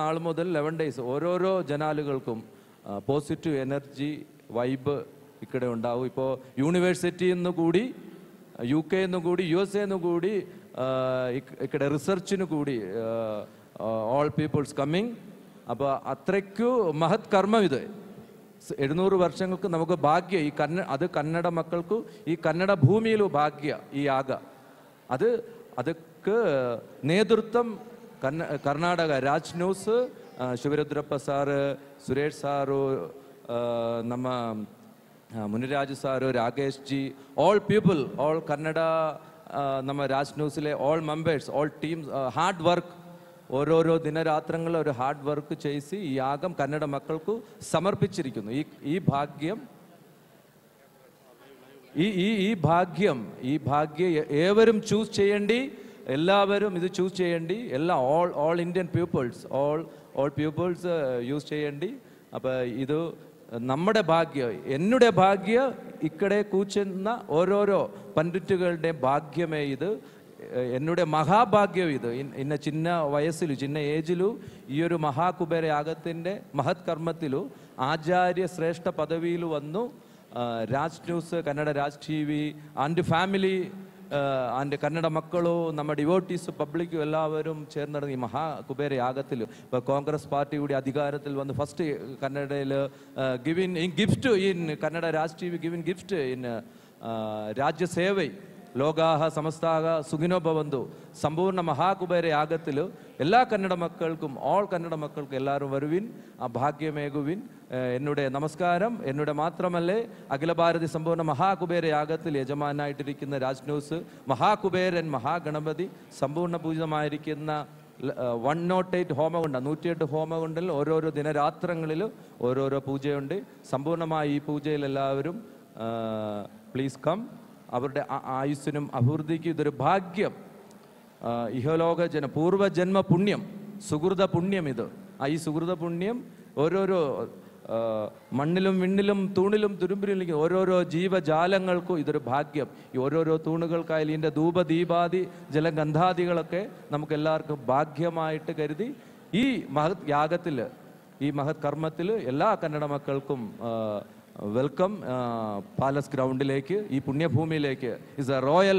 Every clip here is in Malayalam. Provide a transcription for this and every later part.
നാൾ മുതൽ ലെവൻ ഡേയ്സ് ഓരോരോ ജനാലുകൾക്കും പോസിറ്റീവ് എനർജി വൈബ് ഇക്കടെ ഉണ്ടാവും ഇപ്പോൾ യൂണിവേഴ്സിറ്റിയിൽ നിന്ന് കൂടി യു കെ എന്ന് കൂടി യു എസ് എ നിന്ന് കൂടി ഇക്കടെ റിസർച്ചിന് കൂടി ഓൾ പീപ്പിൾസ് കമ്മിങ് അപ്പോൾ അത്രയ്ക്കു മഹത് കർമ്മം ഇത് എഴുന്നൂറ് വർഷങ്ങൾക്ക് നമുക്ക് ഭാഗ്യ ഈ കന്ന അത് കന്നഡ മക്കൾക്കും ഈ കന്നഡ ഭൂമിയിലും ഭാഗ്യ ഈ ആക അത് അതൊക്കെ നേതൃത്വം Karnataka Raj news Shivarudrappa sir Suresh sir നമ്മ Muniraju sir Rakesh ji all people all Kannada നമ്മ രാജ് ന്യൂസിലെ all members all team hard work ഓരോരോ ദിനരാത്രങ്ങൾ ഒരു ഹാർഡ് വർക്ക് ചെയ്ത് ഈ യാഗം കന്നഡ മക്കൾക്ക് സമർപ്പിച്ചിരിക്കുന്നു ഈ ഈ ഭാഗ്യം ഈ ഈ ഭാഗ്യം ഈ ഭാഗ്യം ഏവരും ചൂസ് ചെയ്യേണ്ടി എല്ലാവരും ഇത് ചൂസ് ചെയ്യേണ്ടി എല്ലാ all all Indian peoples all all peoples use ചെയ്യേണ്ടി അപ്പോൾ ഇത് നമ്മുടെ ഭാഗ്യം എന്നുടെ ഭാഗ്യം ഇക്കടെ കൂച്ചുന്ന ഓരോരോ പണ്ഡിറ്റുകളുടെ ഭാഗ്യമേ ഇത് എന്നുടെ മഹാഭാഗ്യം ഇത് ഇന്ന ചിന്ന വയസ്സിലും ചിന്ന ഏജിലും ഈ ഒരു മഹാകുബേരയാഗത്തിൻ്റെ യാഗത്തിൻ്റെ മഹത് കർമ്മത്തിലും ആചാര്യ ശ്രേഷ്ഠ പദവിയിൽ വന്നു Raj news Kannada Raj T V and family ആൻ്റെ കന്നഡ മക്കളോ നമ്മുടെ ഡിവോട്ടീസ് പബ്ലിക്കും എല്ലാവരും ചേർന്ന് നടന്ന ഈ മഹാകുബേര യാഗത്തിൽ ഇപ്പോൾ കോൺഗ്രസ് പാർട്ടി കൂടി അധികാരത്തിൽ വന്ന് ഫസ്റ്റ് കന്നഡയിൽ giving in gift in Kannada Raj T V giving gift in രാജ്യസേവൈ ലോകാഹ സമസ്താഹ ಸುಗಿನೋ ಭವಂದು ಸಂಪೂರ್ಣ ಮಹಾಕುಬೇರ ಯಾಗತಿಲು ಎಲ್ಲ ಕನ್ನಡ ಮಕ್ಕಳ್ಕುಂ ಆಲ್ ಕನ್ನಡ ಮಕ್ಕಳ್ಕು ಎಲ್ಲರೂ ವರುವಿನ್ ಆ ഭാഗ്യമേകുവിൻ എന്നുടെ നമസ്കാരം എന്നുടെ മാത്രമല്ലേ അഖില ഭാരതി സമ്പൂർണ്ണ മഹാകുബേര യാഗത്തിൽ യജമാനായിട്ടിരിക്കുന്ന രാജ്നൂസ് മഹാകുബേരൻ മഹാഗണപതി സമ്പൂർണ്ണ പൂജിതമായിരിക്കുന്ന വൺ നോട്ട് എയ്റ്റ് ഹോമകുണ്ട നൂറ്റിയെട്ട് ഹോമകുണ്ടിൽ ഓരോരോ ദിനരാത്രങ്ങളിൽ ഓരോരോ പൂജയുണ്ട് സമ്പൂർണ്ണമായി ഈ പൂജയിൽ എല്ലാവരും പ്ലീസ് കം അവരുടെ ആയുസ്സിനും അഭിവൃദ്ധിക്കും ഇതൊരു ഭാഗ്യം ഇഹലോക ജന പൂർവ്വജന്മ പുണ്യം സുഹൃത പുണ്യം ഇത് ആ ഈ സുഹൃത പുണ്യം ഓരോരോ മണ്ണിലും വിണ്ണിലും തൂണിലും തുരുമ്പിലും ഓരോരോ ജീവജാലങ്ങൾക്കും ഇതൊരു ഭാഗ്യം ഈ ഓരോരോ തൂണുകൾക്കായാലും ഇതിൻ്റെ ധൂപദീപാദി ജലഗന്ധാദികളൊക്കെ നമുക്ക് എല്ലാവർക്കും ഭാഗ്യമായിട്ട് കരുതി ഈ മഹത് യാഗത്തിൽ ഈ മഹത് കർമ്മത്തിൽ എല്ലാ കന്നഡ മക്കൾക്കും വെൽക്കം പാലസ് ഗ്രൗണ്ടിലേക്ക് ഈ പുണ്യഭൂമിയിലേക്ക് ഇസ് എ റോയൽ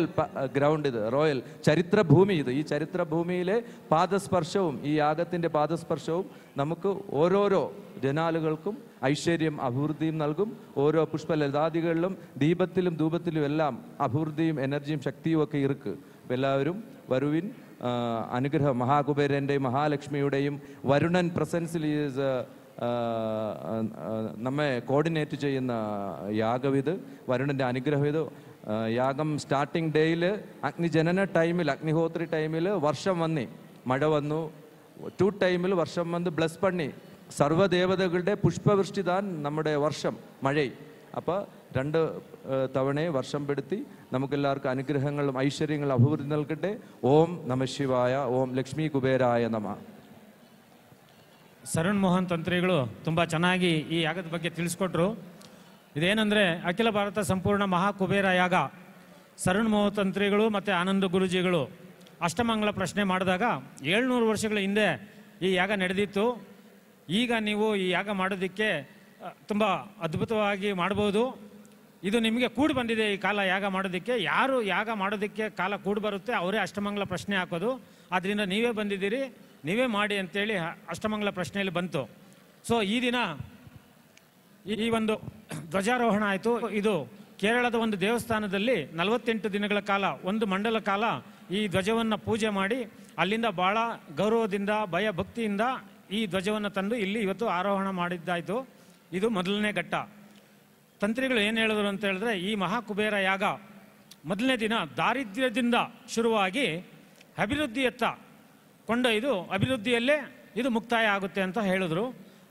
ഗ്രൗണ്ട് ഇത് റോയൽ ചരിത്രഭൂമി ഇത് ഈ ചരിത്രഭൂമിയിലെ പാദസ്പർശവും ഈ യാഗത്തിൻ്റെ പാദസ്പർശവും നമുക്ക് ഓരോരോ ജനാലുകൾക്കും ഐശ്വര്യം അഭിവൃദ്ധിയും നൽകും ഓരോ പുഷ്പലതാദികളിലും ദീപത്തിലും ധൂപത്തിലും എല്ലാം അഭിവൃദ്ധിയും എനർജിയും ശക്തിയും ഒക്കെ ഇருக்கு എല്ലാവരും വരുവിൻ uh, അനുഗ്രഹം മഹാകുബേരൻ്റെയും മഹാലക്ഷ്മിയുടെയും വരുണൻ പ്രസൻസിൽ ഈസ് നമ്മെ കോർഡിനേറ്റ് ചെയ്യുന്ന യാഗവിത് വരുണൻ്റെ അനുഗ്രഹവിത് യാഗം സ്റ്റാർട്ടിംഗ് ഡേയിൽ അഗ്നിജനന ടൈമിൽ അഗ്നിഹോത്രി ടൈമിൽ വർഷം വന്നി മഴ വന്നു ടു ടൈമിൽ വർഷം വന്ന് ബ്ലസ് പണി സർവ്വദേവതകളുടെ പുഷ്പവൃഷ്ടി താൻ നമ്മുടെ വർഷം മഴ അപ്പോൾ രണ്ട് തവണയെ വർഷം പെടുത്തി നമുക്കെല്ലാവർക്കും അനുഗ്രഹങ്ങളും ഐശ്വര്യങ്ങളും അഭിവൃദ്ധി നൽകട്ടെ ഓം നമശിവായ ഓം ലക്ഷ്മി കുബേരായ നമ ಸರಣ್ ಮೋಹನ್ ತಂತ್ರಿಗಳು ತುಂಬ ಚೆನ್ನಾಗಿ ಈ ಯಾಗದ ಬಗ್ಗೆ ತಿಳಿಸ್ಕೊಟ್ರು ಇದೇನೆಂದರೆ ಅಖಿಲ ಭಾರತ ಸಂಪೂರ್ಣ ಮಹಾ ಕುಬೇರ ಯಾಗ ಸರಣ್ ಮೋಹನ್ ತಂತ್ರಿಗಳು ಮತ್ತು ಆನಂದ ಗುರುಜಿಗಳು ಅಷ್ಟಮಂಗಲ ಪ್ರಶ್ನೆ ಮಾಡಿದಾಗ ಏಳ್ನೂರು ವರ್ಷಗಳ ಹಿಂದೆ ಈ ಯಾಗ ನಡೆದಿತ್ತು ಈಗ ನೀವು ಈ ಯಾಗ ಮಾಡೋದಕ್ಕೆ ತುಂಬ ಅದ್ಭುತವಾಗಿ ಮಾಡ್ಬೋದು ಇದು ನಿಮಗೆ ಕೂಡಿ ಬಂದಿದೆ ಈ ಕಾಲ ಯಾಗ ಮಾಡೋದಕ್ಕೆ ಯಾರು ಯಾಗ ಮಾಡೋದಕ್ಕೆ ಕಾಲ ಕೂಡಿ ಬರುತ್ತೆ ಅವರೇ ಅಷ್ಟಮಂಗಲ ಪ್ರಶ್ನೆ ಹಾಕೋದು ಆದ್ದರಿಂದ ನೀವೇ ಬಂದಿದ್ದೀರಿ ನೀವೇ ಮಾಡಿ ಅಂತೇಳಿ ಅಷ್ಟಮಂಗಲ ಪ್ರಶ್ನೆಯಲ್ಲಿ ಬಂತು ಸೊ ಈ ದಿನ ಈ ಒಂದು ಧ್ವಜಾರೋಹಣ ಆಯಿತು ಇದು ಕೇರಳದ ಒಂದು ದೇವಸ್ಥಾನದಲ್ಲಿ ನಲವತ್ತೆಂಟು ದಿನಗಳ ಕಾಲ ಒಂದು ಮಂಡಲ ಕಾಲ ಈ ಧ್ವಜವನ್ನು ಪೂಜೆ ಮಾಡಿ ಅಲ್ಲಿಂದ ಭಾಳ ಗೌರವದಿಂದ ಭಯ ಭಕ್ತಿಯಿಂದ ಈ ಧ್ವಜವನ್ನು ತಂದು ಇಲ್ಲಿ ಇವತ್ತು ಆರೋಹಣ ಮಾಡಿದ್ದಾಯಿತು ಇದು ಮೊದಲನೇ ಘಟ್ಟ ತಂತ್ರಿಗಳು ಏನು ಹೇಳಿದ್ರು ಅಂತ ಹೇಳಿದ್ರೆ ಈ ಮಹಾಕುಬೇರ ಯಾಗ ಮೊದಲನೇ ದಿನ ದಾರಿದ್ರ್ಯದಿಂದ ಶುರುವಾಗಿ ಅಭಿವೃದ್ಧಿಯತ್ತ ಕೊಂಡೊಯ್ದು ಅಭಿವೃದ್ಧಿಯಲ್ಲೇ ಇದು ಮುಕ್ತಾಯ ಆಗುತ್ತೆ ಅಂತ ಹೇಳಿದ್ರು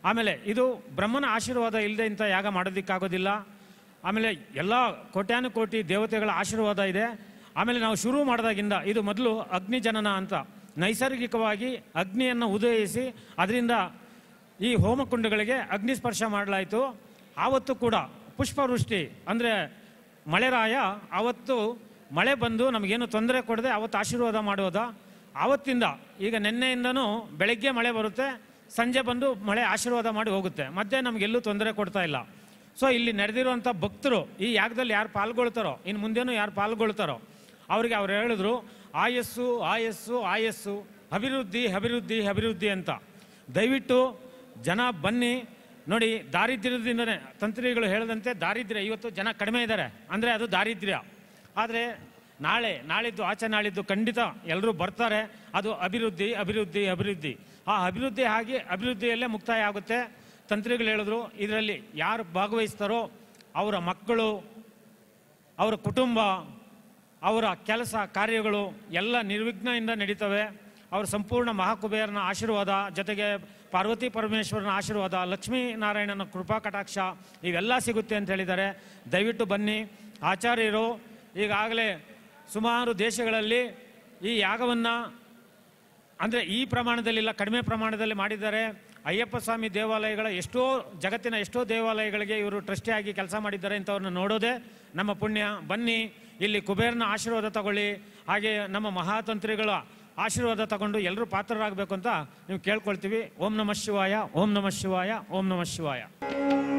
ಆಮೇಲೆ ಇದು ಬ್ರಹ್ಮನ ಆಶೀರ್ವಾದ ಇಲ್ಲದೆ ಇಂಥ ಯಾಗ ಮಾಡೋದಕ್ಕಾಗೋದಿಲ್ಲ ಆಮೇಲೆ ಎಲ್ಲ ಕೋಟ್ಯಾನುಕೋಟಿ ದೇವತೆಗಳ ಆಶೀರ್ವಾದ ಇದೆ ಆಮೇಲೆ ನಾವು ಶುರು ಮಾಡಿದಾಗಿಂದ ಇದು ಮೊದಲು ಅಗ್ನಿಜನನ ಅಂತ ನೈಸರ್ಗಿಕವಾಗಿ ಅಗ್ನಿಯನ್ನು ಉದಯಿಸಿ ಅದರಿಂದ ಈ ಹೋಮಕುಂಡಗಳಿಗೆ ಅಗ್ನಿ ಸ್ಪರ್ಶ ಮಾಡಲಾಯಿತು ಆವತ್ತು ಕೂಡ ಪುಷ್ಪವೃಷ್ಟಿ ಅಂದರೆ ಮಳೆರಾಯ ಆವತ್ತು ಮಳೆ ಬಂದು ನಮಗೇನು ತೊಂದರೆ ಕೊಡದೆ ಆವತ್ತು ಆಶೀರ್ವಾದ ಮಾಡೋದಾ ಆವತ್ತಿಂದ ಈಗ ನಿನ್ನೆಯಿಂದನೂ ಬೆಳಗ್ಗೆ ಮಳೆ ಬರುತ್ತೆ ಸಂಜೆ ಬಂದು ಮಳೆ ಆಶೀರ್ವಾದ ಮಾಡಿ ಹೋಗುತ್ತೆ ಮತ್ತೆ ನಮಗೆಲ್ಲೂ ತೊಂದರೆ ಕೊಡ್ತಾ ಇಲ್ಲ ಸೊ ಇಲ್ಲಿ ನಡೆದಿರುವಂಥ ಭಕ್ತರು ಈ ಯಾಗದಲ್ಲಿ ಯಾರು ಪಾಲ್ಗೊಳ್ತಾರೋ ಇನ್ನು ಮುಂದೇನೂ ಯಾರು ಪಾಲ್ಗೊಳ್ತಾರೋ ಅವರಿಗೆ ಅವ್ರು ಹೇಳಿದ್ರು ಆಯಸ್ಸು ಆಯಸ್ಸು ಆಯಸ್ಸು ಅಭಿವೃದ್ಧಿ ಅಭಿವೃದ್ಧಿ ಅಭಿವೃದ್ಧಿ ಅಂತ ದಯವಿಟ್ಟು ಜನ ಬನ್ನಿ ನೋಡಿ ದಾರಿದ್ರ್ಯದಿಂದಲೇ ತಂತ್ರಿಗಳು ಹೇಳಿದಂತೆ ದಾರಿದ್ರ್ಯ ಇವತ್ತು ಜನ ಕಡಿಮೆ ಇದ್ದಾರೆ ಅಂದರೆ ಅದು ದಾರಿದ್ರ್ಯ ಆದರೆ ನಾಳೆ ನಾಳಿದ್ದು ಆಚೆ ನಾಳಿದ್ದು ಖಂಡಿತ ಎಲ್ಲರೂ ಬರ್ತಾರೆ ಅದು ಅಭಿವೃದ್ಧಿ ಅಭಿವೃದ್ಧಿ ಅಭಿವೃದ್ಧಿ ಆ ಅಭಿವೃದ್ಧಿ ಆಗಿ ಅಭಿವೃದ್ಧಿಯಲ್ಲೇ ಮುಕ್ತಾಯ ಆಗುತ್ತೆ ತಂತ್ರಿಗಳು ಹೇಳಿದ್ರು ಇದರಲ್ಲಿ ಯಾರು ಭಾಗವಹಿಸ್ತಾರೋ ಅವರ ಮಕ್ಕಳು ಅವರ ಕುಟುಂಬ ಅವರ ಕೆಲಸ ಕಾರ್ಯಗಳು ಎಲ್ಲ ನಿರ್ವಿಘ್ನದಿಂದ ನಡೀತವೆ ಅವರ ಸಂಪೂರ್ಣ ಮಹಾಕುಬೇರನ ಆಶೀರ್ವಾದ ಜೊತೆಗೆ ಪಾರ್ವತಿ ಪರಮೇಶ್ವರನ ಆಶೀರ್ವಾದ ಲಕ್ಷ್ಮೀನಾರಾಯಣನ ಕೃಪಾ ಕಟಾಕ್ಷ ಇವೆಲ್ಲ ಸಿಗುತ್ತೆ ಅಂತ ಹೇಳಿದ್ದಾರೆ ದಯವಿಟ್ಟು ಬನ್ನಿ ಆಚಾರ್ಯರು ಈಗಾಗಲೇ ಸುಮಾರು ದೇಶಗಳಲ್ಲಿ ಈ ಯಾಗವನ್ನು ಅಂದರೆ ಈ ಪ್ರಮಾಣದಲ್ಲಿಲ್ಲ ಕಡಿಮೆ ಪ್ರಮಾಣದಲ್ಲಿ ಮಾಡಿದ್ದಾರೆ ಅಯ್ಯಪ್ಪ ಸ್ವಾಮಿ ದೇವಾಲಯಗಳ ಎಷ್ಟೋ ಜಗತ್ತಿನ ಎಷ್ಟೋ ದೇವಾಲಯಗಳಿಗೆ ಇವರು ಟ್ರಸ್ಟಿಯಾಗಿ ಕೆಲಸ ಮಾಡಿದ್ದಾರೆ ಇಂಥವ್ರನ್ನ ನೋಡೋದೇ ನಮ್ಮ ಪುಣ್ಯ ಬನ್ನಿ ಇಲ್ಲಿ ಕುಬೇರನ ಆಶೀರ್ವಾದ ತಗೊಳ್ಳಿ ಹಾಗೆ ನಮ್ಮ ಮಹಾತಂತ್ರಿಗಳ ಆಶೀರ್ವಾದ ತಗೊಂಡು ಎಲ್ಲರೂ ಪಾತ್ರರಾಗಬೇಕು ಅಂತ ನೀವು ಕೇಳ್ಕೊಳ್ತೀವಿ ಓಂ ನಮಃ ಶಿವಾಯ ಓಂ ನಮಃ ಶಿವಾಯ ಓಂ ನಮಃ ಶಿವಾಯ